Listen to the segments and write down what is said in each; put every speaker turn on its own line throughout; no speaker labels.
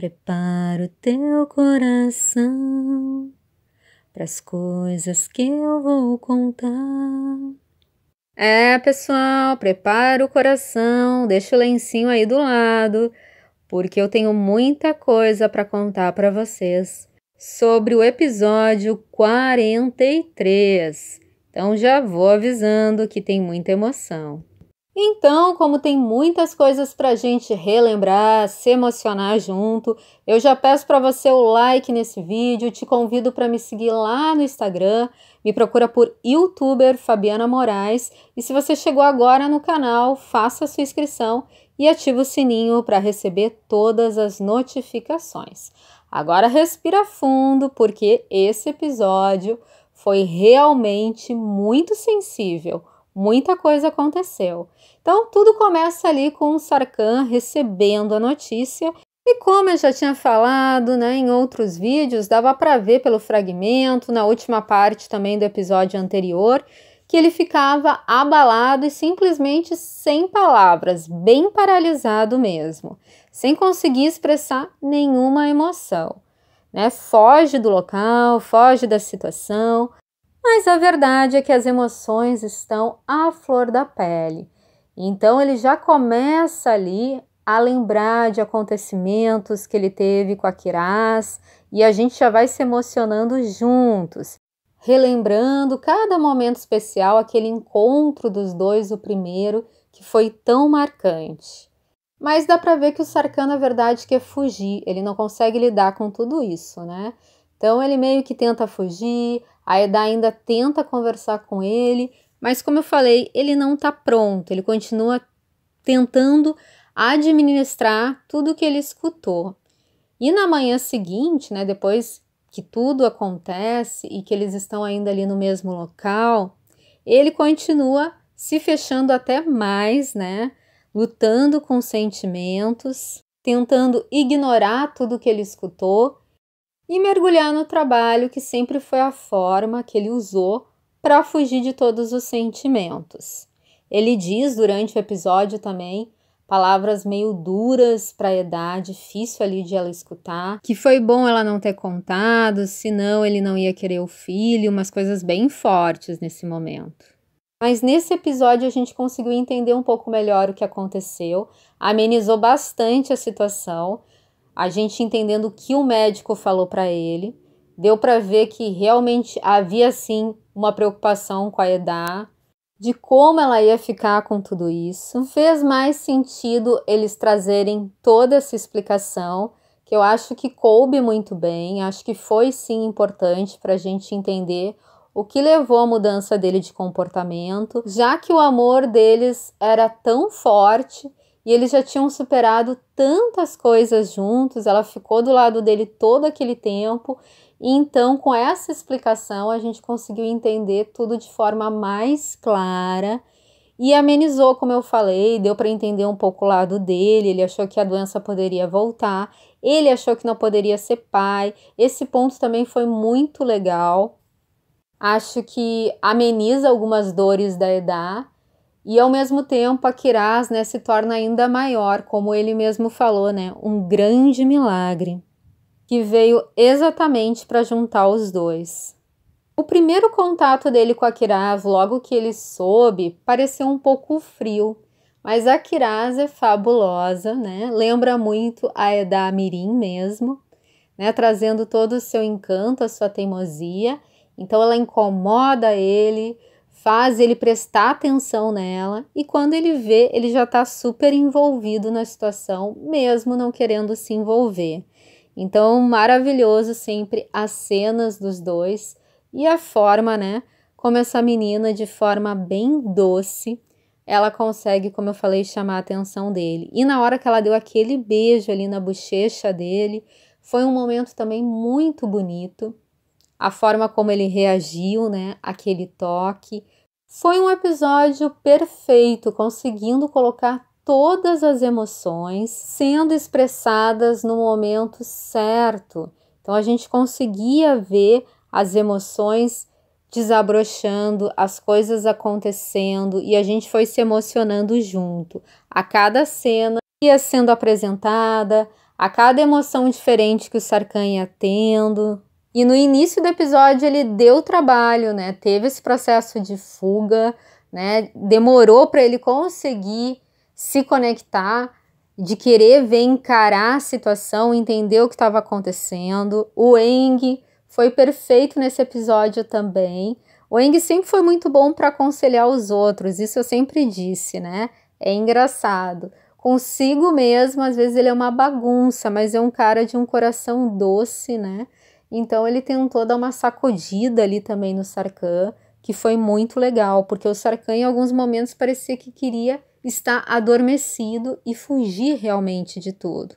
Prepara o teu coração para as coisas que eu vou contar. É, pessoal, prepara o coração, deixa o lencinho aí do lado, porque eu tenho muita coisa para contar para vocês sobre o episódio 43. Então já vou avisando que tem muita emoção. Então, como tem muitas coisas para gente relembrar, se emocionar junto, eu já peço para você o like nesse vídeo, te convido para me seguir lá no Instagram, me procura por youtuber Fabiana Moraes e se você chegou agora no canal, faça sua inscrição e ativa o sininho para receber todas as notificações. Agora respira fundo porque esse episódio foi realmente muito sensível Muita coisa aconteceu. Então, tudo começa ali com o Sarkhan recebendo a notícia. E como eu já tinha falado né, em outros vídeos, dava para ver pelo fragmento, na última parte também do episódio anterior, que ele ficava abalado e simplesmente sem palavras, bem paralisado mesmo, sem conseguir expressar nenhuma emoção. Né? Foge do local, foge da situação, mas a verdade é que as emoções estão à flor da pele. Então ele já começa ali a lembrar de acontecimentos que ele teve com a Kiraz e a gente já vai se emocionando juntos, relembrando cada momento especial, aquele encontro dos dois, o primeiro, que foi tão marcante. Mas dá para ver que o Sarkan, na verdade, quer fugir, ele não consegue lidar com tudo isso, né? Então ele meio que tenta fugir, a Eda ainda tenta conversar com ele, mas como eu falei, ele não está pronto, ele continua tentando administrar tudo o que ele escutou. E na manhã seguinte, né, depois que tudo acontece e que eles estão ainda ali no mesmo local, ele continua se fechando até mais, né? Lutando com sentimentos, tentando ignorar tudo que ele escutou e mergulhar no trabalho que sempre foi a forma que ele usou para fugir de todos os sentimentos. Ele diz durante o episódio também palavras meio duras para a idade, difícil ali de ela escutar, que foi bom ela não ter contado, senão ele não ia querer o filho, umas coisas bem fortes nesse momento. Mas nesse episódio a gente conseguiu entender um pouco melhor o que aconteceu, amenizou bastante a situação a gente entendendo o que o médico falou para ele, deu para ver que realmente havia sim uma preocupação com a EDA, de como ela ia ficar com tudo isso. Fez mais sentido eles trazerem toda essa explicação, que eu acho que coube muito bem, acho que foi sim importante para a gente entender o que levou à mudança dele de comportamento, já que o amor deles era tão forte e eles já tinham superado tantas coisas juntos, ela ficou do lado dele todo aquele tempo, e então com essa explicação a gente conseguiu entender tudo de forma mais clara e amenizou, como eu falei, deu para entender um pouco o lado dele, ele achou que a doença poderia voltar, ele achou que não poderia ser pai. Esse ponto também foi muito legal. Acho que ameniza algumas dores da EDA e ao mesmo tempo, a Kiraz né, se torna ainda maior, como ele mesmo falou, né, um grande milagre que veio exatamente para juntar os dois. O primeiro contato dele com a Kiraz, logo que ele soube, pareceu um pouco frio, mas a Kiraz é fabulosa, né? Lembra muito a Eda Mirim mesmo, né? Trazendo todo o seu encanto, a sua teimosia. Então ela incomoda ele, faz ele prestar atenção nela e quando ele vê, ele já está super envolvido na situação, mesmo não querendo se envolver. Então, maravilhoso sempre as cenas dos dois e a forma, né? Como essa menina, de forma bem doce, ela consegue, como eu falei, chamar a atenção dele. E na hora que ela deu aquele beijo ali na bochecha dele, foi um momento também muito bonito a forma como ele reagiu, né, aquele toque. Foi um episódio perfeito, conseguindo colocar todas as emoções sendo expressadas no momento certo. Então a gente conseguia ver as emoções desabrochando, as coisas acontecendo e a gente foi se emocionando junto. A cada cena ia sendo apresentada, a cada emoção diferente que o Sarkan ia tendo, e no início do episódio ele deu trabalho, né? Teve esse processo de fuga, né? Demorou para ele conseguir se conectar, de querer ver encarar a situação, entender o que estava acontecendo. O Eng foi perfeito nesse episódio também. O Eng sempre foi muito bom para aconselhar os outros, isso eu sempre disse, né? É engraçado. Consigo mesmo, às vezes ele é uma bagunça, mas é um cara de um coração doce, né? Então ele tentou dar uma sacudida ali também no Sarkhan, que foi muito legal, porque o Sarkhan em alguns momentos parecia que queria estar adormecido e fugir realmente de tudo.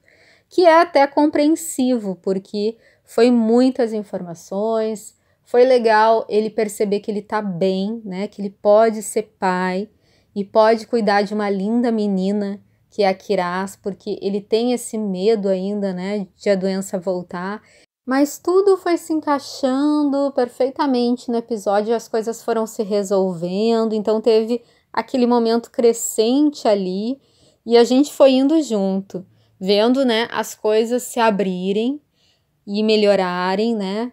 Que é até compreensivo, porque foi muitas informações, foi legal ele perceber que ele está bem, né? Que ele pode ser pai e pode cuidar de uma linda menina que é a Kiraz, porque ele tem esse medo ainda, né, de a doença voltar. Mas tudo foi se encaixando perfeitamente no episódio, as coisas foram se resolvendo, então teve aquele momento crescente ali e a gente foi indo junto, vendo, né, as coisas se abrirem e melhorarem, né?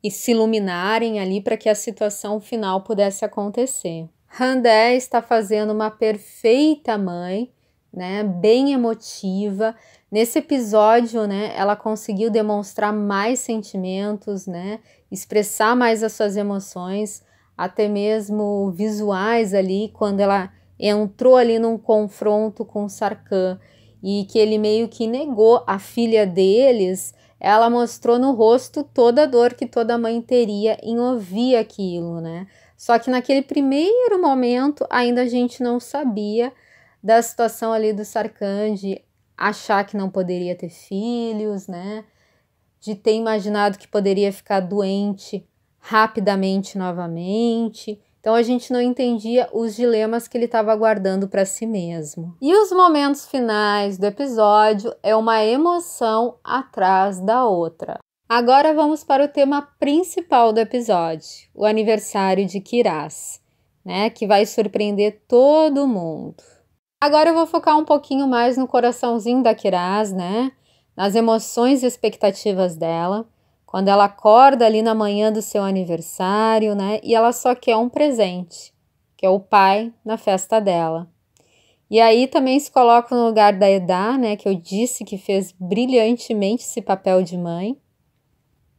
E se iluminarem ali para que a situação final pudesse acontecer. Handé está fazendo uma perfeita mãe né? Bem emotiva. Nesse episódio, né, ela conseguiu demonstrar mais sentimentos, né? Expressar mais as suas emoções, até mesmo visuais ali, quando ela entrou ali num confronto com Sarkhan e que ele meio que negou a filha deles, ela mostrou no rosto toda a dor que toda mãe teria em ouvir aquilo, né? Só que naquele primeiro momento ainda a gente não sabia da situação ali do Sarkandi, de achar que não poderia ter filhos, né? De ter imaginado que poderia ficar doente rapidamente novamente. Então a gente não entendia os dilemas que ele estava guardando para si mesmo. E os momentos finais do episódio é uma emoção atrás da outra. Agora vamos para o tema principal do episódio, o aniversário de Kiraz, né, que vai surpreender todo mundo. Agora eu vou focar um pouquinho mais no coraçãozinho da Kiraz, né? Nas emoções e expectativas dela. Quando ela acorda ali na manhã do seu aniversário, né? E ela só quer um presente, que é o pai na festa dela. E aí também se coloca no lugar da Edá, né? Que eu disse que fez brilhantemente esse papel de mãe.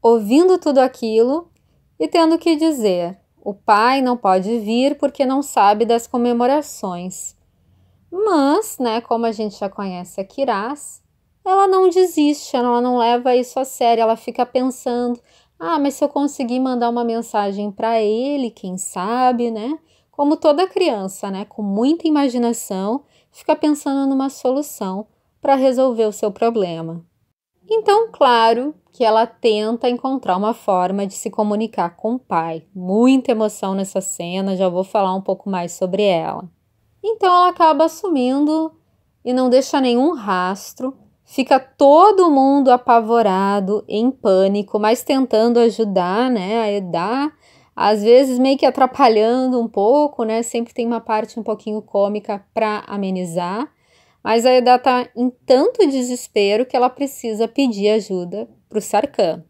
Ouvindo tudo aquilo e tendo que dizer: o pai não pode vir porque não sabe das comemorações mas, né, como a gente já conhece a Kiraz, ela não desiste, ela não leva isso a sério, ela fica pensando: "Ah, mas se eu conseguir mandar uma mensagem para ele, quem sabe, né?" Como toda criança, né, com muita imaginação, fica pensando numa solução para resolver o seu problema. Então, claro que ela tenta encontrar uma forma de se comunicar com o pai. Muita emoção nessa cena, já vou falar um pouco mais sobre ela. Então ela acaba sumindo e não deixa nenhum rastro. Fica todo mundo apavorado, em pânico, mas tentando ajudar, né, a Edar, às vezes meio que atrapalhando um pouco, né? Sempre tem uma parte um pouquinho cômica para amenizar. Mas a Edar tá em tanto desespero que ela precisa pedir ajuda pro Sarkhan,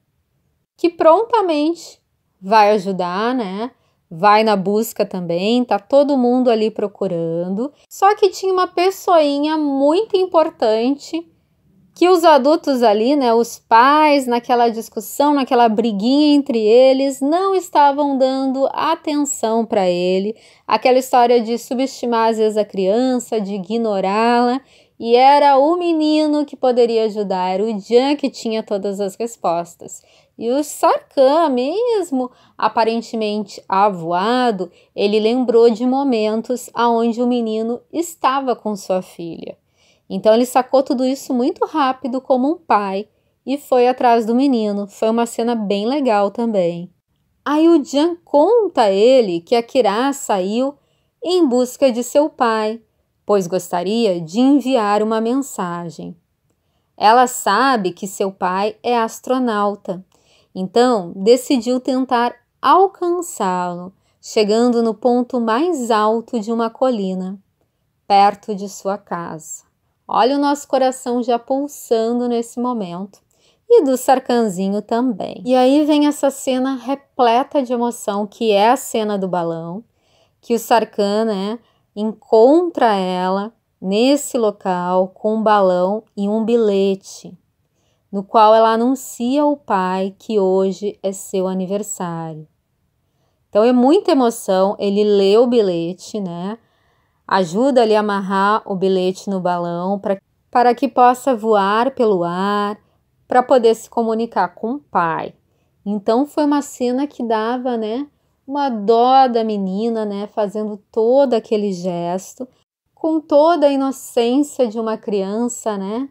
que prontamente vai ajudar, né? vai na busca também, tá todo mundo ali procurando. Só que tinha uma pessoinha muito importante que os adultos ali, né, os pais, naquela discussão, naquela briguinha entre eles, não estavam dando atenção para ele. Aquela história de subestimar às vezes a criança, de ignorá-la. E era o menino que poderia ajudar, era o Jean que tinha todas as respostas. E o Sarkhan, mesmo aparentemente avoado, ele lembrou de momentos aonde o menino estava com sua filha. Então ele sacou tudo isso muito rápido como um pai e foi atrás do menino. Foi uma cena bem legal também. Aí o Jan conta a ele que a Kira saiu em busca de seu pai, pois gostaria de enviar uma mensagem. Ela sabe que seu pai é astronauta então, decidiu tentar alcançá-lo, chegando no ponto mais alto de uma colina, perto de sua casa. Olha o nosso coração já pulsando nesse momento. E do Sarcanzinho também. E aí vem essa cena repleta de emoção, que é a cena do balão, que o Sarcan né, encontra ela nesse local com um balão e um bilhete no qual ela anuncia ao pai que hoje é seu aniversário. Então é muita emoção, ele lê o bilhete, né? Ajuda ele a amarrar o bilhete no balão para que possa voar pelo ar, para poder se comunicar com o pai. Então foi uma cena que dava, né, uma dó da menina, né, fazendo todo aquele gesto com toda a inocência de uma criança, né,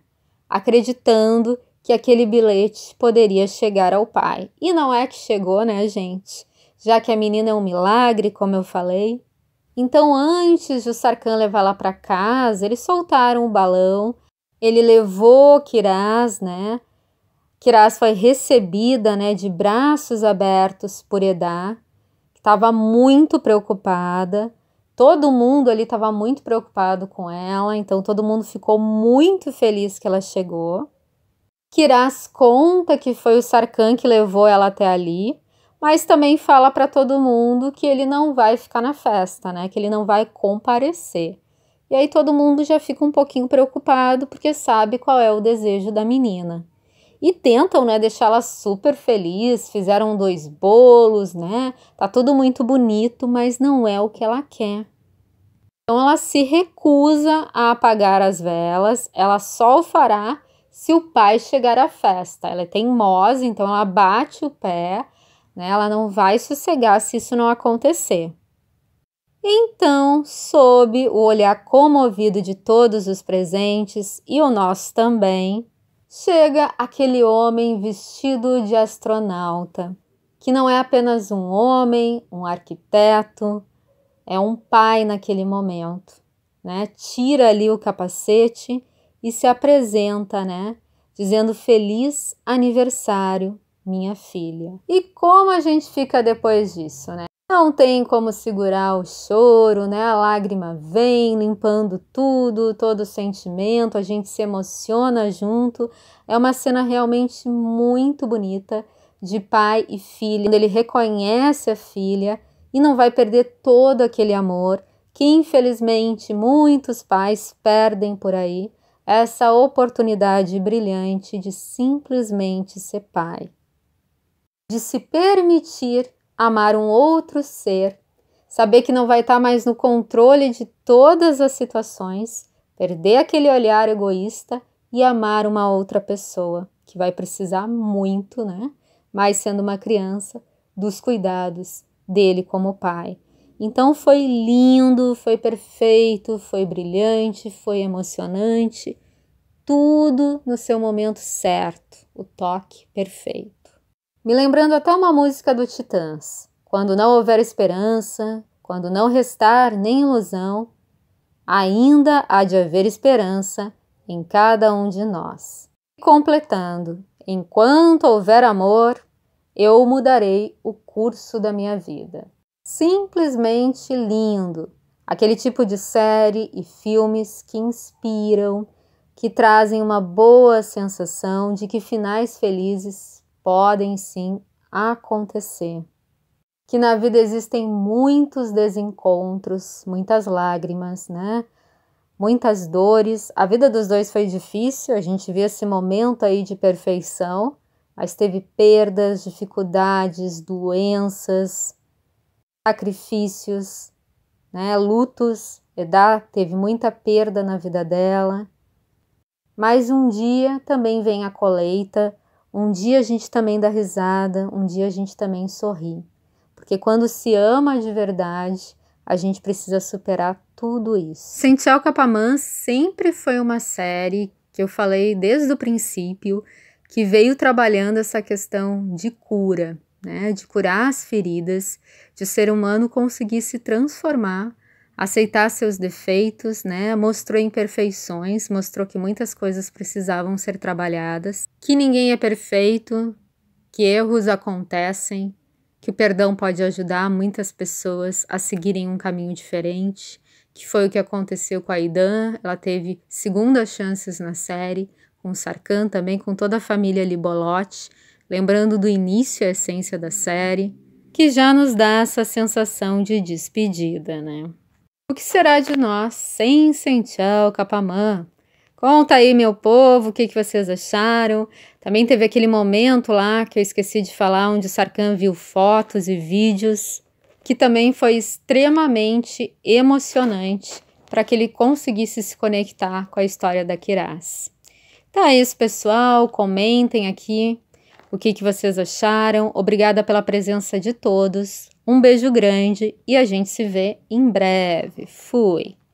acreditando que aquele bilhete poderia chegar ao pai. E não é que chegou, né, gente? Já que a menina é um milagre, como eu falei. Então, antes de o Sarkan levá-la para casa, eles soltaram o balão. Ele levou Kiraz, né? Kiraz foi recebida, né, de braços abertos por Edá, que estava muito preocupada. Todo mundo ali estava muito preocupado com ela, então todo mundo ficou muito feliz que ela chegou. Kiraz conta que foi o Sarkhan que levou ela até ali, mas também fala para todo mundo que ele não vai ficar na festa, né? Que ele não vai comparecer. E aí todo mundo já fica um pouquinho preocupado porque sabe qual é o desejo da menina. E tentam, né, deixá-la super feliz, fizeram dois bolos, né? Tá tudo muito bonito, mas não é o que ela quer. Então ela se recusa a apagar as velas, ela só o fará se o pai chegar à festa. Ela é teimosa, então ela bate o pé, né? ela não vai sossegar se isso não acontecer. Então, sob o olhar comovido de todos os presentes e o nosso também, chega aquele homem vestido de astronauta, que não é apenas um homem, um arquiteto, é um pai naquele momento. Né? Tira ali o capacete e se apresenta, né? Dizendo feliz aniversário, minha filha. E como a gente fica depois disso, né? Não tem como segurar o choro, né? A lágrima vem limpando tudo, todo o sentimento, a gente se emociona junto. É uma cena realmente muito bonita de pai e filha, quando ele reconhece a filha e não vai perder todo aquele amor que infelizmente muitos pais perdem por aí essa oportunidade brilhante de simplesmente ser pai, de se permitir amar um outro ser, saber que não vai estar tá mais no controle de todas as situações, perder aquele olhar egoísta e amar uma outra pessoa que vai precisar muito, né? Mas sendo uma criança, dos cuidados dele como pai então foi lindo, foi perfeito, foi brilhante, foi emocionante, tudo no seu momento certo, o toque perfeito. Me lembrando até uma música do Titãs: Quando não houver esperança, quando não restar nem ilusão, ainda há de haver esperança em cada um de nós. E completando, enquanto houver amor, eu mudarei o curso da minha vida simplesmente lindo. Aquele tipo de série e filmes que inspiram, que trazem uma boa sensação de que finais felizes podem sim acontecer. Que na vida existem muitos desencontros, muitas lágrimas, né? Muitas dores. A vida dos dois foi difícil, a gente vê esse momento aí de perfeição, mas teve perdas, dificuldades, doenças, sacrifícios, né, lutos. Edá teve muita perda na vida dela. Mas um dia também vem a colheita, um dia a gente também dá risada, um dia a gente também sorri. Porque quando se ama de verdade, a gente precisa superar tudo isso. o Capaman sempre foi uma série que eu falei desde o princípio que veio trabalhando essa questão de cura, né, de curar as feridas, de o ser humano conseguir se transformar, aceitar seus defeitos, né, mostrou imperfeições, mostrou que muitas coisas precisavam ser trabalhadas, que ninguém é perfeito, que erros acontecem, que o perdão pode ajudar muitas pessoas a seguirem um caminho diferente, que foi o que aconteceu com a Idan, ela teve segundas chances na série, com o também, com toda a família Libolotti, lembrando do início e a essência da série, que já nos dá essa sensação de despedida, né? O que será de nós sem Sentiel Capamã? Conta aí, meu povo, o que, que vocês acharam? Também teve aquele momento lá que eu esqueci de falar, onde o viu fotos e vídeos, que também foi extremamente emocionante para que ele conseguisse se conectar com a história da Kiraz. Tá é isso, pessoal. Comentem aqui o que, que vocês acharam. Obrigada pela presença de todos. Um beijo grande e a gente se vê em breve. Fui!